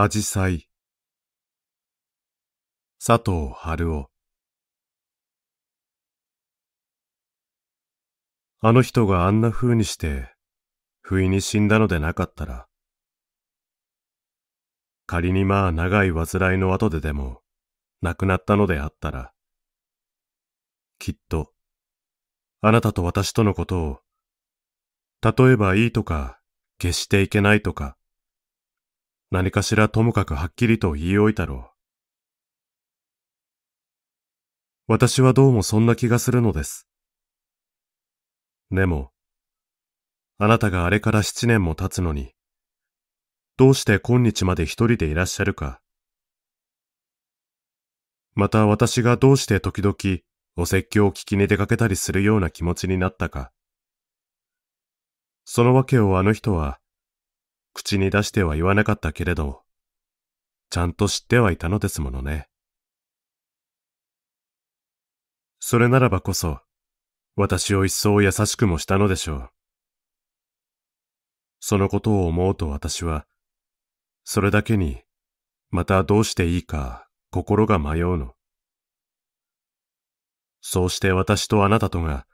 アジサイ佐藤春夫あの人があんな風にして、不意に死んだのでなかったら、仮にまあ長い煩いの後ででも、亡くなったのであったら、きっと、あなたと私とのことを、例えばいいとか、決していけないとか、何かしらともかくはっきりと言い置いたろう。私はどうもそんな気がするのです。でも、あなたがあれから七年も経つのに、どうして今日まで一人でいらっしゃるか。また私がどうして時々お説教を聞きに出かけたりするような気持ちになったか。その訳をあの人は口に出しては言わなかったけれど、ちゃんと知ってはいたのですものね。それならばこそ、私を一層優しくもしたのでしょう。そのことを思うと私は、それだけに、またどうしていいか心が迷うの。そうして私とあなたとが、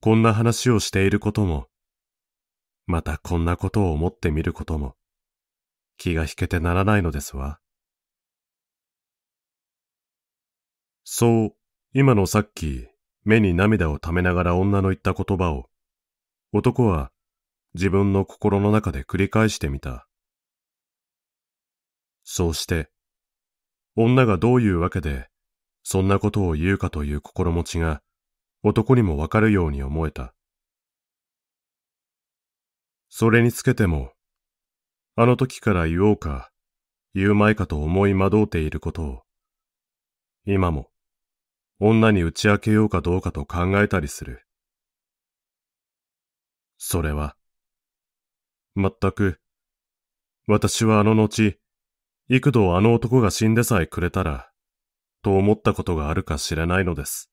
こんな話をしていることも、またこんなことを思ってみることも、気が引けてならないのですわ。そう、今のさっき、目に涙を溜めながら女の言った言葉を、男は自分の心の中で繰り返してみた。そうして、女がどういうわけで、そんなことを言うかという心持ちが、男にもわかるように思えた。それにつけても、あの時から言おうか、言うまいかと思い惑うていることを、今も、女に打ち明けようかどうかと考えたりする。それは、まったく、私はあの後、幾度あの男が死んでさえくれたら、と思ったことがあるか知れないのです。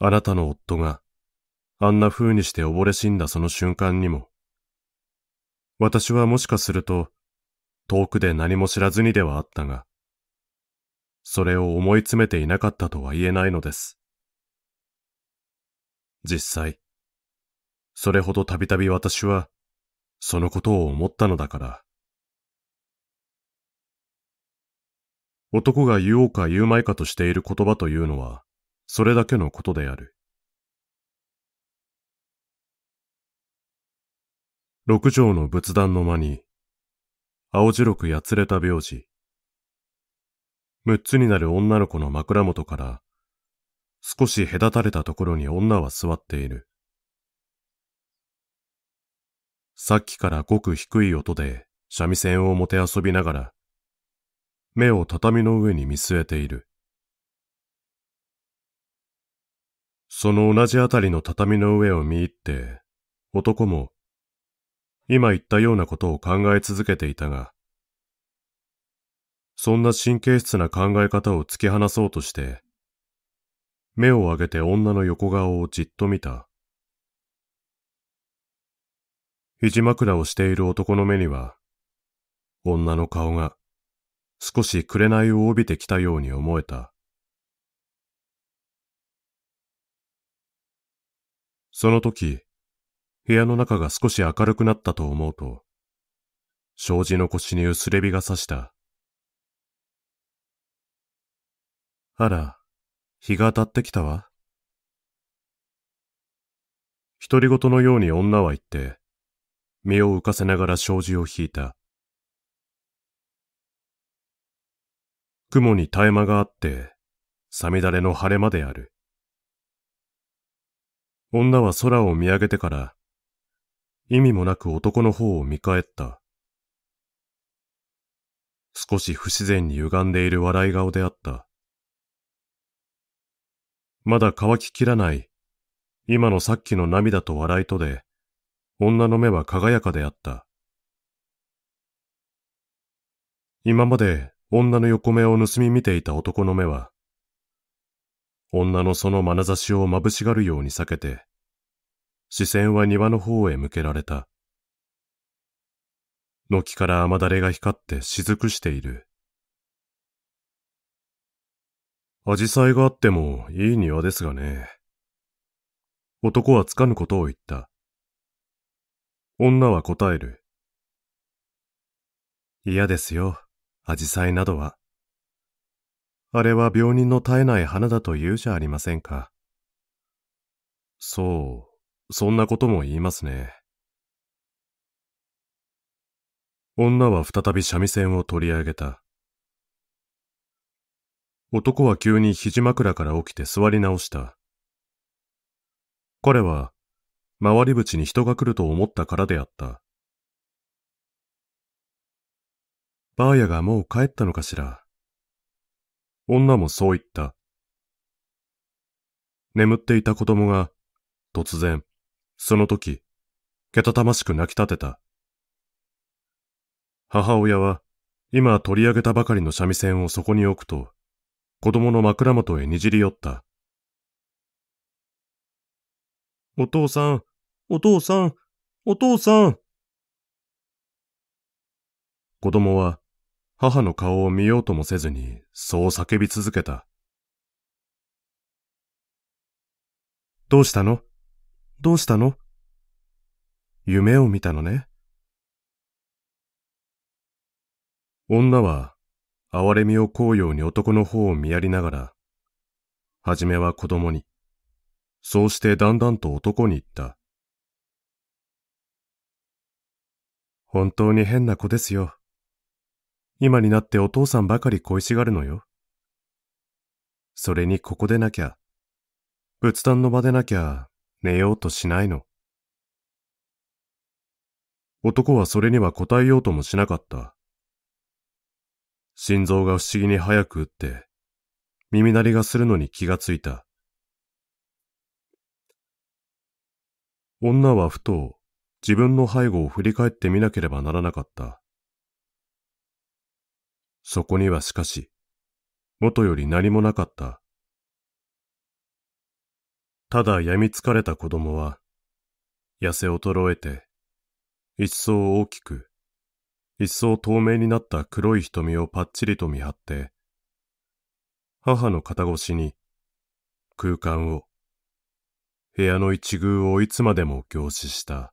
あなたの夫が、あんな風にして溺れ死んだその瞬間にも、私はもしかすると、遠くで何も知らずにではあったが、それを思い詰めていなかったとは言えないのです。実際、それほどたびたび私は、そのことを思ったのだから。男が言おうか言うまいかとしている言葉というのは、それだけのことである。六畳の仏壇の間に、青白くやつれた病児。六つになる女の子の枕元から、少し隔たれたところに女は座っている。さっきからごく低い音で三味線をもて遊びながら、目を畳の上に見据えている。その同じあたりの畳の上を見入って、男も今言ったようなことを考え続けていたが、そんな神経質な考え方を突き放そうとして、目を上げて女の横顔をじっと見た。肘枕をしている男の目には、女の顔が少し紅を帯びてきたように思えた。その時、部屋の中が少し明るくなったと思うと、障子の腰に薄れ日が差した。あら、日が当たってきたわ。独り言のように女は言って、身を浮かせながら障子を引いた。雲に絶え間があって、さみだれの晴れ間である。女は空を見上げてから、意味もなく男の方を見返った。少し不自然に歪んでいる笑い顔であった。まだ乾ききらない、今のさっきの涙と笑いとで、女の目は輝かであった。今まで女の横目を盗み見ていた男の目は、女のその眼差しをまぶしがるように避けて、視線は庭の方へ向けられた。軒から雨だれが光って雫している。アジサイがあってもいい庭ですがね。男はつかぬことを言った。女は答える。嫌ですよ、アジサイなどは。あれは病人の絶えない花だと言うじゃありませんか。そう。そんなことも言いますね。女は再び三味線を取り上げた。男は急に肘枕から起きて座り直した。彼は、回り口に人が来ると思ったからであった。ばあやがもう帰ったのかしら。女もそう言った。眠っていた子供が、突然、その時、けたたましく泣き立てた。母親は、今取り上げたばかりの三味線をそこに置くと、子供の枕元へにじり寄った。お父さん、お父さん、お父さん。子供は母の顔を見ようともせずにそう叫び続けた。どうしたのどうしたの夢を見たのね。女は、憐れみをこうように男の方を見やりながら、はじめは子供に、そうしてだんだんと男に言った。本当に変な子ですよ。今になってお父さんばかり恋しがるのよ。それにここでなきゃ、仏壇の場でなきゃ、寝ようとしないの。男はそれには答えようともしなかった。心臓が不思議に早く打って、耳鳴りがするのに気がついた。女はふと自分の背後を振り返ってみなければならなかった。そこにはしかし、元より何もなかった。ただ病みつかれた子供は、痩せ衰えて、一層大きく、一層透明になった黒い瞳をぱっちりと見張って、母の肩越しに、空間を、部屋の一隅をいつまでも凝視した。